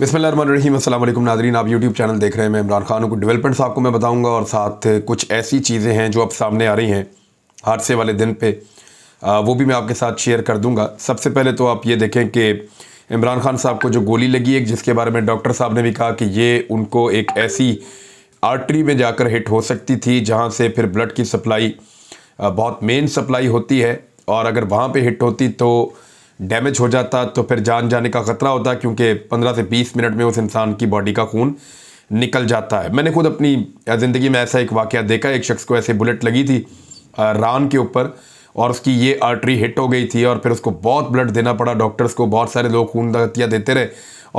बिसमीम अल्लाम नाजरीन आप यूट्यूब चैनल देख रहे हैं मैं इमरान खान को डेवलपमेंट्स आपको मैं बताऊंगा और साथ कुछ ऐसी चीज़ें हैं जो अब सामने आ रही हैं हादसे वाले दिन पे आ, वो भी मैं आपके साथ शेयर कर दूंगा सबसे पहले तो आप ये देखें कि इमरान खान साहब को जो गोली लगी है जिसके बारे में डॉक्टर साहब ने भी कहा कि ये उनको एक ऐसी आर्टरी में जाकर हिट हो सकती थी जहाँ से फिर ब्लड की सप्लाई बहुत मेन सप्लाई होती है और अगर वहाँ पर हिट होती तो डैमेज हो जाता तो फिर जान जाने का ख़तरा होता क्योंकि पंद्रह से बीस मिनट में उस इंसान की बॉडी का खून निकल जाता है मैंने खुद अपनी ज़िंदगी में ऐसा एक वाक़ देखा एक शख्स को ऐसे बुलेट लगी थी रान के ऊपर और उसकी ये आर्टरी हिट हो गई थी और फिर उसको बहुत ब्लड देना पड़ा डॉक्टर्स को बहुत सारे लोग खून दतिया देते रहे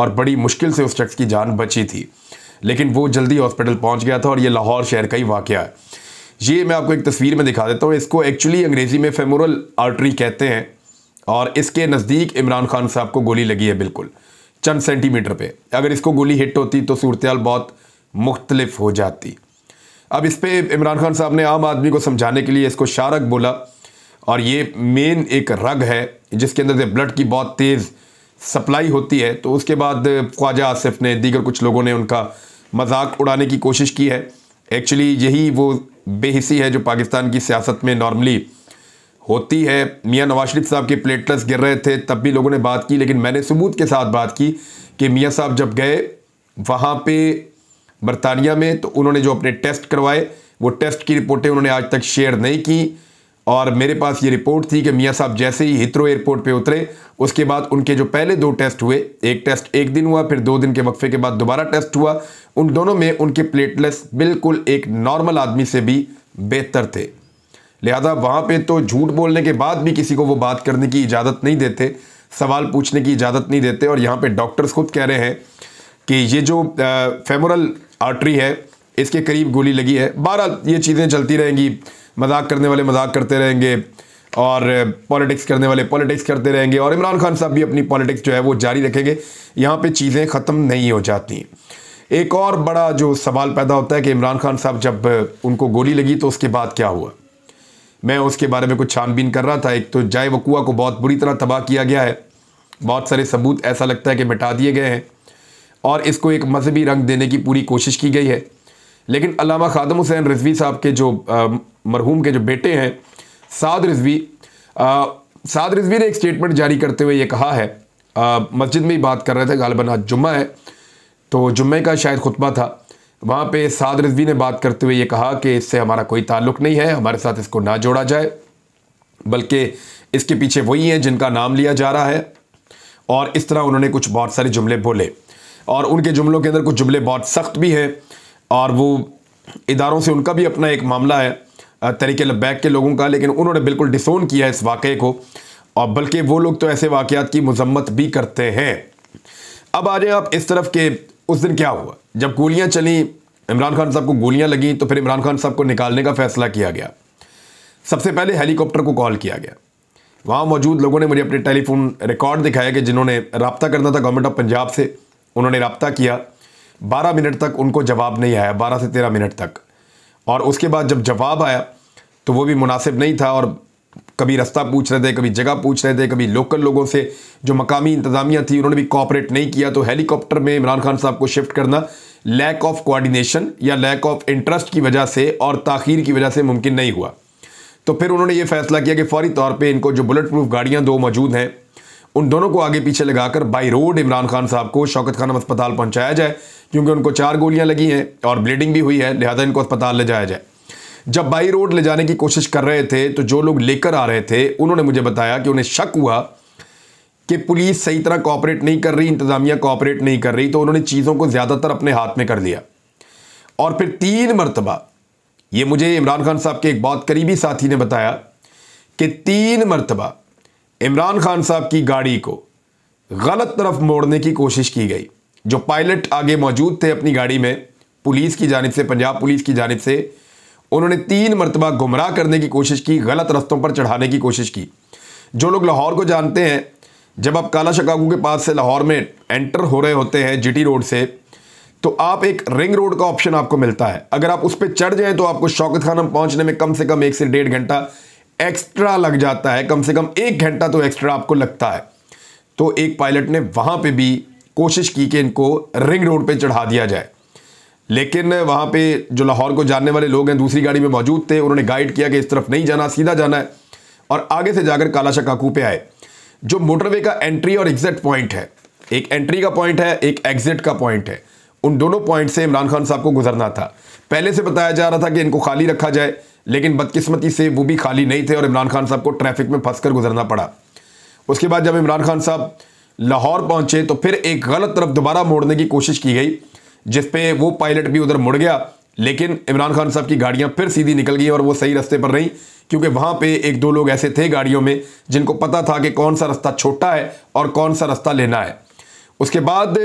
और बड़ी मुश्किल से उस शख्स की जान बची थी लेकिन वो जल्दी हॉस्पिटल पहुंच गया था और ये लाहौर शहर का ही वाक़ है ये मैं आपको एक तस्वीर में दिखा देता हूँ इसको एक्चुअली अंग्रेज़ी में फेमोरल आर्टरी कहते हैं और इसके नज़दीक इमरान खान साहब को गोली लगी है बिल्कुल चंद सेंटीमीटर पे अगर इसको गोली हिट होती तो सूरत बहुत मुख्तलफ हो जाती अब इस पर इमरान खान साहब ने आम आदमी को समझाने के लिए इसको शारक बोला और ये मेन एक रग है जिसके अंदर से ब्लड की बहुत तेज़ सप्लाई होती है तो उसके बाद ख्वाजा आसिफ ने दीगर कुछ लोगों ने उनका मजाक उड़ाने की कोशिश की है एक्चुअली यही वो बेहिसी है जो पाकिस्तान की सियासत में नॉर्मली होती है मियाँ नवाज शरीफ साहब के प्लेटलेट्स गिर रहे थे तब भी लोगों ने बात की लेकिन मैंने सबूत के साथ बात की कि मियाँ साहब जब गए वहाँ पे बरतानिया में तो उन्होंने जो अपने टेस्ट करवाए वो टेस्ट की रिपोर्टें उन्होंने आज तक शेयर नहीं की और मेरे पास ये रिपोर्ट थी कि मियाँ साहब जैसे ही हित्रो एयरपोर्ट पर उतरे उसके बाद उनके जो पहले दो टेस्ट हुए एक टेस्ट एक दिन हुआ फिर दो दिन के वक्फे के बाद दोबारा टेस्ट हुआ उन दोनों में उनके प्लेटलेट्स बिल्कुल एक नॉर्मल आदमी से भी बेहतर थे लिहाजा वहाँ पे तो झूठ बोलने के बाद भी किसी को वो बात करने की इजाज़त नहीं देते सवाल पूछने की इजाज़त नहीं देते और यहाँ पे डॉक्टर्स खुद कह रहे हैं कि ये जो फेमोरल आर्टरी है इसके करीब गोली लगी है बारह ये चीज़ें चलती रहेंगी मजाक करने वाले मजाक करते रहेंगे और पॉलिटिक्स करने वाले पॉलिटिक्स करते रहेंगे और इमरान खान साहब भी अपनी पॉलिटिक्स जो है वो जारी रखेंगे यहाँ पे चीज़ें ख़त्म नहीं हो जाती एक और बड़ा जो सवाल पैदा होता है कि इमरान खान साहब जब उनको गोली लगी तो उसके बाद क्या हुआ मैं उसके बारे में कुछ छानबीन कर रहा था एक तो जाय वकूआ को बहुत बुरी तरह तबाह किया गया है बहुत सारे सबूत ऐसा लगता है कि मिटा दिए गए हैं और इसको एक मजहबी रंग देने की पूरी कोशिश की गई है लेकिन अलामा खादम हुसैन रिजवी साहब के जो मरहूम के जो बेटे हैं साद रिजवी साद रिजवी ने एक स्टेटमेंट जारी करते हुए ये कहा है मस्जिद में ही बात कर रहे थे गालबन आज जुम्मा है तो जुम्मे का शायद खुतबा था वहाँ पे साद रिजवी ने बात करते हुए ये कहा कि इससे हमारा कोई ताल्लुक नहीं है हमारे साथ इसको ना जोड़ा जाए बल्कि इसके पीछे वही हैं जिनका नाम लिया जा रहा है और इस तरह उन्होंने कुछ बहुत सारे जुमले बोले और उनके जुमलों के अंदर कुछ जुमले बहुत सख्त भी हैं और वो इदारों से उनका भी अपना एक मामला है तरीके लबैक के लोगों का लेकिन उन्होंने बिल्कुल डिसोन किया इस वाक़े को और बल्कि वो लोग तो ऐसे वाक़ात की मजम्मत भी करते हैं अब आ जाए आप इस तरफ के उस दिन क्या हुआ जब गोलियां चली इमरान खान साहब को गोलियां लगी तो फिर इमरान खान साहब को निकालने का फैसला किया गया सबसे पहले हेलीकॉप्टर को कॉल किया गया वहाँ मौजूद लोगों ने मुझे अपने टेलीफोन रिकॉर्ड दिखाया कि जिन्होंने रबता करना था गवर्नमेंट ऑफ पंजाब से उन्होंने रबता किया बारह मिनट तक उनको जवाब नहीं आया बारह से तेरह मिनट तक और उसके बाद जब जवाब आया तो वो भी मुनासिब नहीं था और कभी रास्ता पूछ रहे थे कभी जगह पूछ रहे थे कभी लोकल लोगों से जो मकामी इंतजामिया थी उन्होंने भी कॉपरेट नहीं किया तो हेलीकॉप्टर में इमरान खान साहब को शिफ्ट करना लैक ऑफ कोऑर्डिनेशन या लैक ऑफ इंटरेस्ट की वजह से और ताखीर की वजह से मुमकिन नहीं हुआ तो फिर उन्होंने ये फैसला किया कि फौरी तौर पर इनको जो बुलेट प्रूफ गाड़ियाँ दो मौजूद हैं उन दोनों को आगे पीछे लगाकर बाई रोड इमरान खान साहब को शौकत खानम अस्पताल पहुँचाया जाए क्योंकि उनको चार गोलियां लगी हैं और ब्लीडिंग भी हुई है लिहाजा इनको अस्पताल ले जाया जाए जब बाई रोड ले जाने की कोशिश कर रहे थे तो जो लोग लेकर आ रहे थे उन्होंने मुझे बताया कि उन्हें शक हुआ कि पुलिस सही तरह कॉपरेट नहीं कर रही इंतज़ामिया कॉपरेट नहीं कर रही तो उन्होंने चीज़ों को ज़्यादातर अपने हाथ में कर लिया और फिर तीन मरतबा ये मुझे इमरान खान साहब के एक बहुत करीबी साथी ने बताया कि तीन मरतबा इमरान खान साहब की गाड़ी को गलत तरफ मोड़ने की कोशिश की गई जो पायलट आगे मौजूद थे अपनी गाड़ी में पुलिस की जानब से पंजाब पुलिस की जानब से उन्होंने तीन मरतबा गुमराह करने की कोशिश की गलत रस्तों पर चढ़ाने की कोशिश की जो लोग लाहौर को जानते हैं जब आप काला शकागू के पास से लाहौर में एंटर हो रहे होते हैं जीटी रोड से तो आप एक रिंग रोड का ऑप्शन आपको मिलता है अगर आप उस पर चढ़ जाएं तो आपको शौकत खानम पहुंचने में कम से कम एक से डेढ़ घंटा एक्स्ट्रा लग जाता है कम से कम एक घंटा तो एक्स्ट्रा आपको लगता है तो एक पायलट ने वहाँ पे भी कोशिश की कि इनको रिंग रोड पे चढ़ा दिया जाए लेकिन वहाँ पे जो लाहौर को जानने वाले लोग हैं दूसरी गाड़ी में मौजूद थे उन्होंने गाइड किया कि इस तरफ नहीं जाना सीधा जाना है और आगे से जाकर कालाशा काकू पे आए जो मोटरवे का एंट्री और एग्जिट पॉइंट है एक एंट्री का पॉइंट है एक एग्जिट का पॉइंट है उन दोनों पॉइंट से इमरान खान साहब को गुजरना था पहले से बताया जा रहा था कि इनको खाली रखा जाए लेकिन बदकिस्मती से वो भी खाली नहीं थे और इमरान खान साहब को ट्रैफिक में फंस गुजरना पड़ा उसके बाद जब इमरान खान साहब लाहौर पहुंचे तो फिर एक गलत तरफ दोबारा मोड़ने की कोशिश की गई जिस पे वो पायलट भी उधर मुड़ गया लेकिन इमरान खान साहब की गाड़ियां फिर सीधी निकल गई और वो सही रास्ते पर रहीं क्योंकि वहां पे एक दो लोग ऐसे थे गाड़ियों में जिनको पता था कि कौन सा रास्ता छोटा है और कौन सा रास्ता लेना है उसके बाद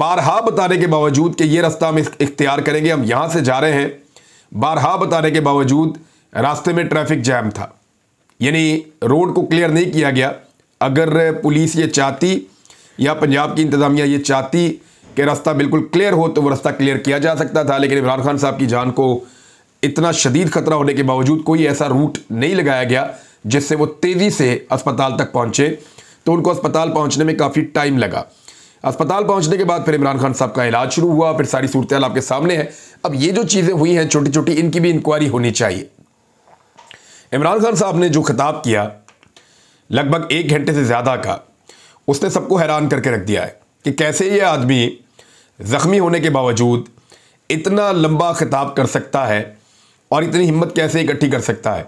बारहा बताने के बावजूद कि ये रास्ता हम इख्तियार करेंगे हम यहाँ से जा रहे हैं बारहा बताने के बावजूद रास्ते में ट्रैफिक जैम था यानी रोड को क्लियर नहीं किया गया अगर पुलिस ये चाहती या पंजाब की इंतज़ामिया ये चाहती कि रास्ता बिल्कुल क्लियर हो तो वो रास्ता क्लियर किया जा सकता था लेकिन इमरान खान साहब की जान को इतना शदीद खतरा होने के बावजूद कोई ऐसा रूट नहीं लगाया गया जिससे वो तेज़ी से अस्पताल तक पहुँचे तो उनको अस्पताल पहुँचने में काफ़ी टाइम लगा अस्पताल पहुंचने के बाद फिर इमरान खान साहब का इलाज शुरू हुआ फिर सारी सूरत आपके सामने है अब ये जो चीज़ें हुई हैं छोटी छोटी इनकी भी इंक्वायरी होनी चाहिए इमरान खान साहब ने जो खिताब किया लगभग एक घंटे से ज़्यादा का उसने सबको हैरान करके रख दिया है कि कैसे ये आदमी ज़ख्मी होने के बावजूद इतना लंबा खिताब कर सकता है और इतनी हिम्मत कैसे इकट्ठी कर सकता है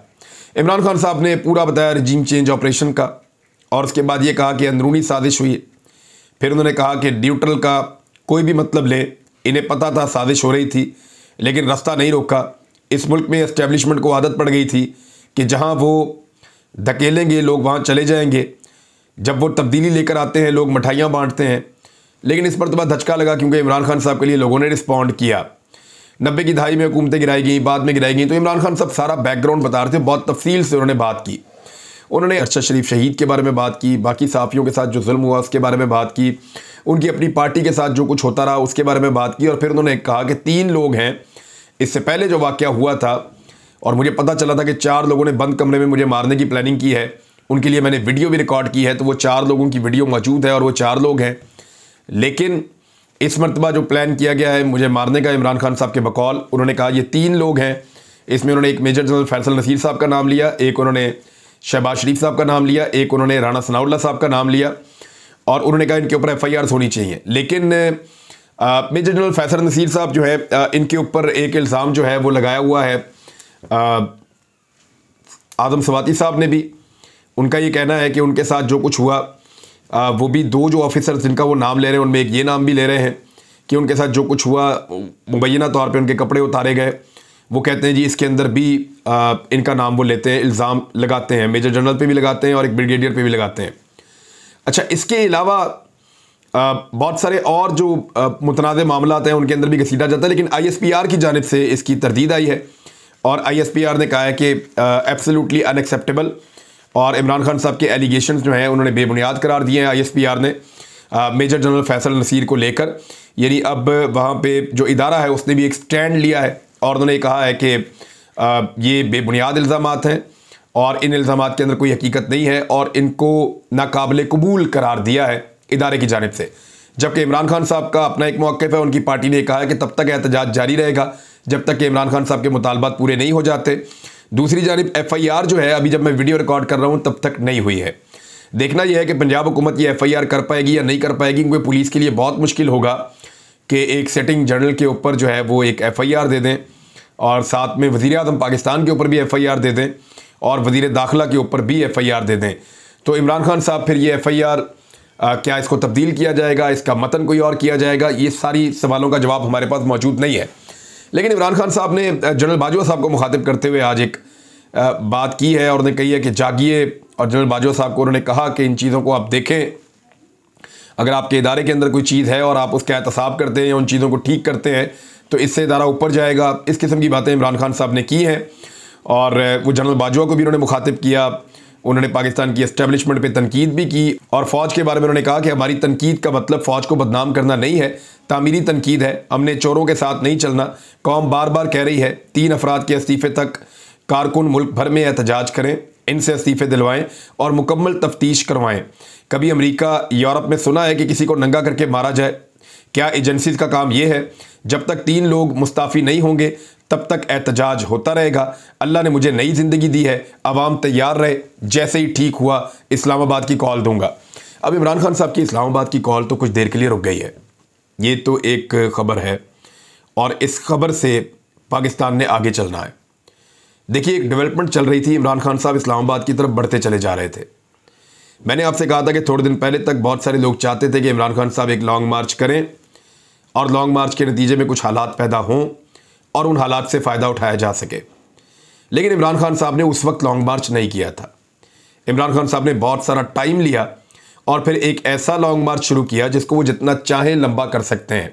इमरान खान साहब ने पूरा बताया रजीम चेंज ऑपरेशन का और उसके बाद ये कहा कि अंदरूनी साजिश हुई फिर उन्होंने कहा कि न्यूट्रल का कोई भी मतलब ले इन्हें पता था साजिश हो रही थी लेकिन रास्ता नहीं रोका इस मुल्क में इस्टेब्लिशमेंट को आदत पड़ गई थी कि जहाँ वो धकेलेंगे लोग वहाँ चले जाएंगे जब वो तब्दीली लेकर आते हैं लोग मिठाइयाँ बांटते हैं लेकिन इस पर तो बड़ा धचका लगा क्योंकि इमरान खान साहब के लिए लोगों ने रिस्पॉन्ड किया नब्बे की दहाई में हुकूमतें गिराई गई बाद में गिराई गई तो इमरान खान साहब सारा बैकग्राउंड बता रहे थे बहुत तफसील से उन्होंने बात की उन्होंने अरशद शरीफ शहीद के बारे में बात की बाकी साफ़ियों के साथ जो जुल्म हुआ उसके बारे में बात की उनकी अपनी पार्टी के साथ जो कुछ होता रहा उसके बारे में बात की और फिर उन्होंने कहा कि तीन लोग हैं इससे पहले जो वाक़ हुआ था और मुझे पता चला था कि चार लोगों ने बंद कमरे में मुझे मारने की प्लानिंग की है उनके लिए मैंने वीडियो भी रिकॉर्ड की है तो वो चार लोगों की वीडियो मौजूद है और वो चार लोग हैं लेकिन इस मरतबा जो प्लान किया गया है मुझे मारने का इमरान खान साहब के बकौल उन्होंने कहा ये तीन लोग हैं इसमें उन्होंने एक मेजर जनरल फैसल नसीर साहब का नाम लिया एक उन्होंने शहबाज शरीफ साहब का नाम लिया एक उन्होंने राना सनाउल्ला साहब का नाम लिया और उन्होंने कहा इनके ऊपर एफ आई होनी चाहिए लेकिन मेजर जनरल फैसल नसीर साहब जो है आ, इनके ऊपर एक इल्ज़ाम जो है वो लगाया हुआ है आजम आदम सवाती साहब ने भी उनका ये कहना है कि उनके साथ जो कुछ हुआ वो भी दो जो ऑफिसर जिनका वो नाम ले रहे हैं उनमें एक ये नाम भी ले रहे हैं कि उनके साथ जो कुछ हुआ मुबैना तौर पर उनके कपड़े उतारे गए वो कहते हैं जी इसके अंदर भी आ, इनका नाम वो लेते हैं इल्ज़ाम लगाते हैं मेजर जनरल पे भी लगाते हैं और एक ब्रिगेडियर पे भी लगाते हैं अच्छा इसके अलावा बहुत सारे और जो मुतनाज़ मामला हैं उनके अंदर भी घसीटा जाता है लेकिन आई की जानब से इसकी तरदीद आई है और आई ने कहा है कि एब्सोलूटली अनएक्सेप्टेबल और इमरान खान साहब के एलिगेशन जो हैं उन्होंने बेबुनियाद करार दिए हैं आई ने आ, मेजर जनरल फैसल नसीर को लेकर यानी अब वहाँ पर जो इदारा है उसने भी एक स्टैंड लिया है और उन्होंने कहा है कि ये बेबुनियाद इल्ज़ाम हैं और इन इल्ज़ाम के अंदर कोई हकीकत नहीं है और इनको नाकबले कबूल करार दिया है इदारे की जानब से जबकि इमरान खान साहब का अपना एक मौक़ है उनकी पार्टी ने कहा है कि तब तक एहतजाज जारी रहेगा जब तक कि इमरान खान साहब के मुतालबात पूरे नहीं हो जाते दूसरी जानब एफ आई आर जो है अभी जब मैं वीडियो रिकॉर्ड कर रहा हूँ तब तक नहीं हुई है देखना यह है कि पंजाब हुकूमत ये एफ आई आर कर पाएगी या नहीं कर पाएगी क्योंकि पुलिस के लिए बहुत मुश्किल होगा कि एक सेटिंग जर्नल के ऊपर जो है वो एक एफ आई आर दे दें और साथ में वजीर अजम पाकिस्तान के ऊपर भी एफ आई आर दे दें और वजीर दाखिला के ऊपर भी एफ आई आर दे दें तो इमरान खान साहब फिर ये एफ आई आर क्या इसको तब्दील किया जाएगा इसका मतन कोई और किया जाएगा ये सारी सवालों का जवाब हमारे पास मौजूद नहीं है लेकिन इमरान खान साहब ने जनरल बाजवा साहब को मुखातिब करते हुए आज एक बात की है और उन्हें कही है कि जागिए और जनरल बाजवा साहब को उन्होंने कहा कि इन चीज़ों को आप देखें अगर आपके इदारे के अंदर कोई चीज़ है और आप उसका एहतसाब करते हैं या उन चीज़ों को ठीक करते हैं तो इससे इदारा ऊपर जाएगा इस किस्म की बातें इमरान खान साहब ने की हैं और वो जनरल बाजवा को भी उन्होंने मुखातिब किया उन्होंने पाकिस्तान की एस्टेब्लिशमेंट पर तनकीद भी की और फ़ौज के बारे में उन्होंने कहा कि हमारी तनकीद का मतलब फ़ौज को बदनाम करना नहीं है तामीरी तनकीद है हमने चोरों के साथ नहीं चलना कौम बार बार कह रही है तीन अफराद के इस्तीफ़े तक कारकुन मुल्क भर में एहतजाज करें इनसे इस्तीफ़े दिलवाएं और मुकम्मल तफ्तीश करवाएं कभी अमेरिका यूरोप में सुना है कि किसी को नंगा करके मारा जाए क्या एजेंसीज का काम यह है जब तक तीन लोग मुस्ताफ़ी नहीं होंगे तब तक एहतजाज होता रहेगा अल्लाह ने मुझे नई ज़िंदगी दी है आवाम तैयार रहे जैसे ही ठीक हुआ इस्लामाबाद की कॉल दूंगा अब इमरान खान साहब की इस्लामाबाद की कॉल तो कुछ देर के लिए रुक गई है ये तो एक ख़बर है और इस खबर से पाकिस्तान ने आगे चलना है देखिए एक डेवलपमेंट चल रही थी इमरान खान साहब इस्लामाबाद की तरफ बढ़ते चले जा रहे थे मैंने आपसे कहा था कि थोड़े दिन पहले तक बहुत सारे लोग चाहते थे कि इमरान खान साहब एक लॉन्ग मार्च करें और लॉन्ग मार्च के नतीजे में कुछ हालात पैदा हों और उन हालात से फ़ायदा उठाया जा सके लेकिन इमरान खान साहब ने उस वक्त लॉन्ग मार्च नहीं किया था इमरान खान साहब ने बहुत सारा टाइम लिया और फिर एक ऐसा लॉन्ग मार्च शुरू किया जिसको वो जितना चाहें लंबा कर सकते हैं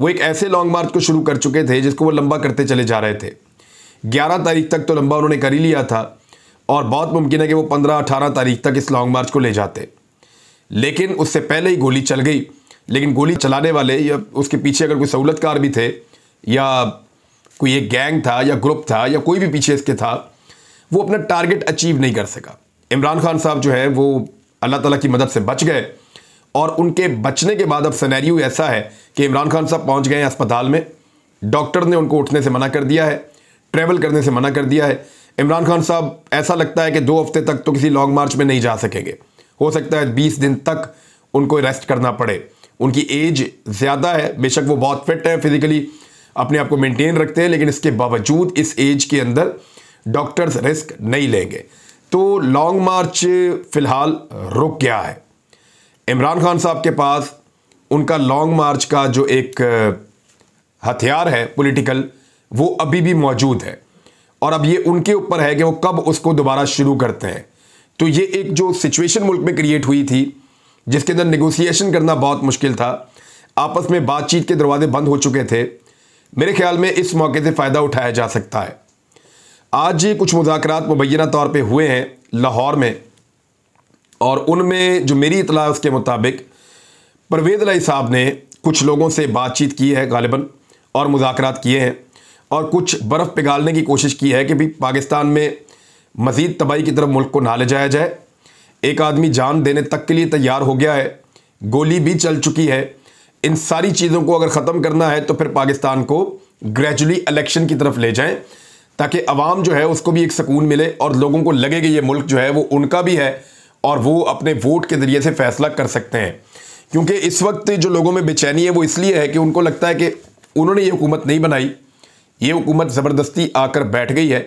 वो एक ऐसे लॉन्ग मार्च को शुरू कर चुके थे जिसको वो लंबा करते चले जा रहे थे 11 तारीख तक तो लंबा उन्होंने कर ही लिया था और बहुत मुमकिन है कि वो 15-18 तारीख तक इस लॉन्ग मार्च को ले जाते लेकिन उससे पहले ही गोली चल गई लेकिन गोली चलाने वाले या उसके पीछे अगर कोई सहूलतकार भी थे या कोई एक गैंग था या ग्रुप था या कोई भी पीछे इसके था वो अपना टारगेट अचीव नहीं कर सका इमरान खान साहब जो है वो अल्लाह ताला की मदद से बच गए और उनके बचने के बाद अब सनेरियो ऐसा है कि इमरान खान साहब पहुंच गए हैं अस्पताल में डॉक्टर ने उनको उठने से मना कर दिया है ट्रैवल करने से मना कर दिया है इमरान खान साहब ऐसा लगता है कि दो हफ्ते तक तो किसी लॉन्ग मार्च में नहीं जा सकेंगे हो सकता है बीस दिन तक उनको रेस्ट करना पड़े उनकी एज ज़्यादा है बेशक वो बहुत फिट हैं फिज़िकली अपने आप को मेंटेन रखते हैं लेकिन इसके बावजूद इस एज के अंदर डॉक्टर्स रिस्क नहीं लेंगे तो लॉन्ग मार्च फ़िलहाल रुक गया है इमरान खान साहब के पास उनका लॉन्ग मार्च का जो एक हथियार है पॉलिटिकल वो अभी भी मौजूद है और अब ये उनके ऊपर है कि वो कब उसको दोबारा शुरू करते हैं तो ये एक जो सिचुएशन मुल्क में क्रिएट हुई थी जिसके अंदर निगोसिएशन करना बहुत मुश्किल था आपस में बातचीत के दरवाजे बंद हो चुके थे मेरे ख्याल में इस मौके से फ़ायदा उठाया जा सकता है आज कुछ मुजाकर मुबैना तौर पर हुए हैं लाहौर में और उनमें जो मेरी इतला उसके मुताबिक परवेज लाई साहब ने कुछ लोगों से बातचीत की है गालिबा और मुजाकर किए हैं और कुछ बर्फ़ पिघालने की कोशिश की है कि भी पाकिस्तान में मज़ीद तबाही की तरफ मुल्क को ना ले जाया जाए एक आदमी जान देने तक के लिए तैयार हो गया है गोली भी चल चुकी है इन सारी चीज़ों को अगर ख़त्म करना है तो फिर पाकिस्तान को ग्रेजुअली इलेक्शन की तरफ ले जाएं ताकि आवाम जो है उसको भी एक सुकून मिले और लोगों को लगे कि ये मुल्क जो है वो उनका भी है और वो अपने वोट के ज़रिए से फैसला कर सकते हैं क्योंकि इस वक्त जो लोगों में बेचैनी है वो इसलिए है कि उनको लगता है कि उन्होंने ये हुकूमत नहीं बनाई ये हुकूमत ज़बरदस्ती आकर बैठ गई है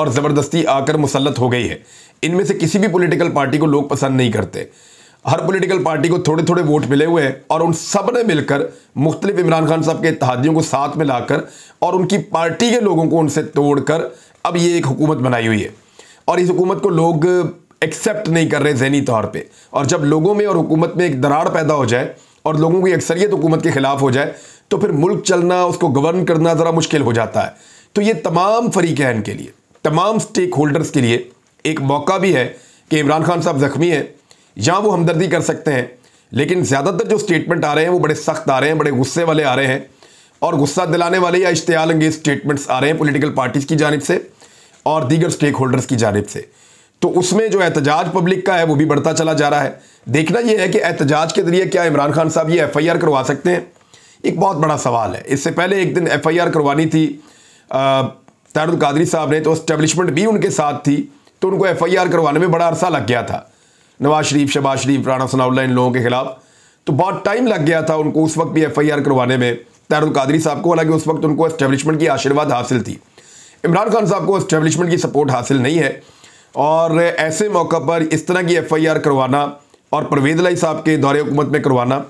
और ज़बरदस्ती आकर मुसलत हो गई है इनमें से किसी भी पॉलिटिकल पार्टी को लोग पसंद नहीं करते हर पोलिटिकल पार्टी को थोड़े थोड़े वोट मिले हुए हैं और उन सब ने मिलकर मुख्तलिफ इमरान खान साहब के इतिहादियों को साथ में लाकर और उनकी पार्टी के लोगों को उनसे तोड़कर अब ये एक हुकूमत बनाई हुई है और इस हुकूमत को लोग एक्सेप्ट नहीं कर रहे जहनी तौर पर और जब लोगों में और हुकूमत में एक दरार पैदा हो जाए और लोगों की अक्सरियत हुकूमत के खिलाफ हो जाए तो फिर मुल्क चलना उसको गवर्न करना ज़रा मुश्किल हो जाता है तो ये तमाम है के लिए तमाम स्टेक होल्डर्स के लिए एक मौका भी है कि इमरान खान साहब ज़ख्मी हैं यहाँ वो हमदर्दी कर सकते हैं लेकिन ज़्यादातर जो स्टेटमेंट आ रहे हैं वो बड़े सख्त आ रहे हैं बड़े गुस्से वाले आ रहे हैं और गुस्सा दिलाने वाले या इश्तियाल अंगेज स्टेटमेंट्स आ रहे हैं पोलिटिकल पार्टीज़ की जानब से और दीगर स्टेक होल्डर्स की जानब से तो उसमें जो एहतजाज पब्लिक का है वो भी बढ़ता चला जा रहा है देखना यह है कि एहतजाज के जरिए क्या इमरान खान साहब ये एफ आई आर करवा सकते हैं एक बहुत बड़ा सवाल है इससे पहले एक दिन एफ आई आर करवानी थी तैरुल कादरी साहब ने तो इस्टेबलिशमेंट भी उनके साथ थी तो उनको एफ आई आर करवाने में बड़ा अरसा लग गया था नवाज शरीफ शबाज शरीफ राना सनाउल्ला इन लोगों के खिलाफ तो बहुत टाइम लग गया था उनको उस वक्त भी एफ आई आर करवाने में तैरुल कादरी साहब को हालांकि उस वक्त उनको इस्टेब्लिशमेंट की आशीर्वाद हासिल थी इमरान खान साहब को इस्टेब्लिशमेंट की सपोर्ट हासिल नहीं है और ऐसे मौका पर इस तरह की एफ आई आर करवाना और परवेज लाई साहब के दौरे हुकूमत में करवाना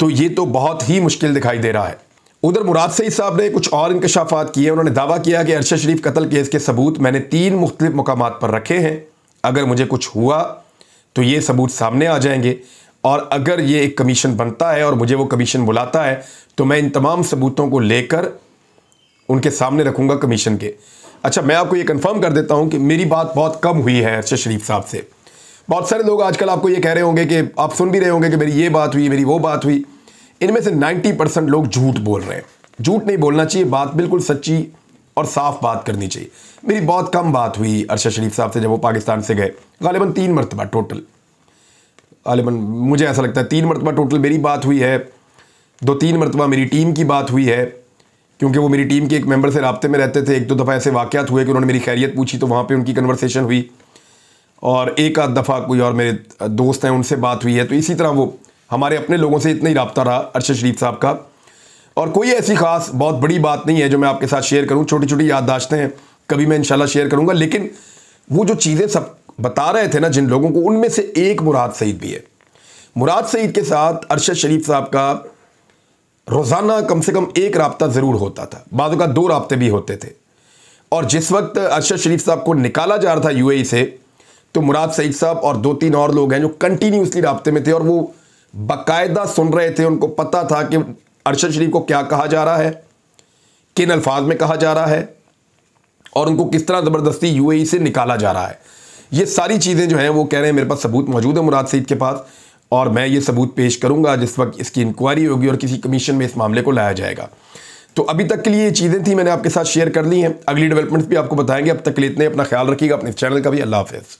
तो ये तो बहुत ही मुश्किल दिखाई दे रहा है उधर मुराद सईद साहब ने कुछ और इंकशाफात किए उन्होंने दावा किया कि अरशद शरीफ कत्ल केस के सबूत मैंने तीन मुख्तलिफ मकाम पर रखे हैं अगर मुझे कुछ हुआ तो ये सबूत सामने आ जाएंगे और अगर ये एक कमीशन बनता है और मुझे वो कमीशन बुलाता है तो मैं इन तमाम सबूतों को लेकर उनके सामने रखूँगा कमीशन के अच्छा मैं आपको ये कंफर्म कर देता हूँ कि मेरी बात बहुत कम हुई है अर्शद शरीफ साहब से बहुत सारे लोग आजकल आपको ये कह रहे होंगे कि आप सुन भी रहे होंगे कि मेरी ये बात हुई मेरी वो बात हुई इनमें से 90 परसेंट लोग झूठ बोल रहे हैं झूठ नहीं बोलना चाहिए बात बिल्कुल सच्ची और साफ बात करनी चाहिए मेरी बहुत कम बात हुई अरशद शरीफ साहब से जब वो पाकिस्तान से गए गालिबा तीन मरतबा टोटल गालिबा मुझे ऐसा लगता है तीन मरतबा टोटल मेरी बात हुई है दो तीन मरतबा मेरी टीम की बात हुई है क्योंकि वो मेरी टीम के एक मेंबर से रबते में रहते थे एक दो दफ़ा ऐसे वाक़ात हुए कि उन्होंने मेरी खैरियत पूछी तो वहाँ पर उनकी कन्वर्सेशन हुई और एक आध दफ़ा कोई और मेरे दोस्त हैं उनसे बात हुई है तो इसी तरह वो हमारे अपने लोगों से इतना ही रबता रहा अरशद शरीफ साहब का और कोई ऐसी खास बहुत बड़ी बात नहीं है जो मैं आपके साथ शेयर करूँ छोटी छोटी याददाश्तें हैं कभी मैं इनशाला शेयर करूँगा लेकिन वो जो चीज़ें सब बता रहे थे ना जिन लोगों को उनमें से एक मुराद सईद भी है मुराद सईद के साथ अरशद शरीफ साहब का रोज़ाना कम से कम एक रबता ज़रूर होता था बाद का दो रबते भी होते थे और जिस वक्त अरशद शरीफ साहब को निकाला जा रहा था यू से तो मुराद सईद साहब और दो तीन और लोग हैं जो कंटिन्यूसली रबते में थे और वो बाकायदा सुन रहे थे उनको पता था कि अरशद शरीफ को क्या कहा जा रहा है किन अल्फाज में कहा जा रहा है और उनको किस तरह ज़बरदस्ती यू e से निकाला जा रहा है ये सारी चीज़ें जो हैं वो कह रहे हैं मेरे पास सबूत मौजूद है मुराद सईद के पास और मैं ये सबूत पेश करूंगा जिस वक्त इसकी इंक्वायरी होगी और किसी कमीशन में इस मामले को लाया जाएगा तो अभी तक के लिए ये चीज़ें थी मैंने आपके साथ शेयर कर ली हैं अगली डेवलपमेंट्स भी आपको बताएंगे अब तक के लिए इतने अपना ख्याल रखिएगा अपने चैनल का भी अल्लाह हाफ़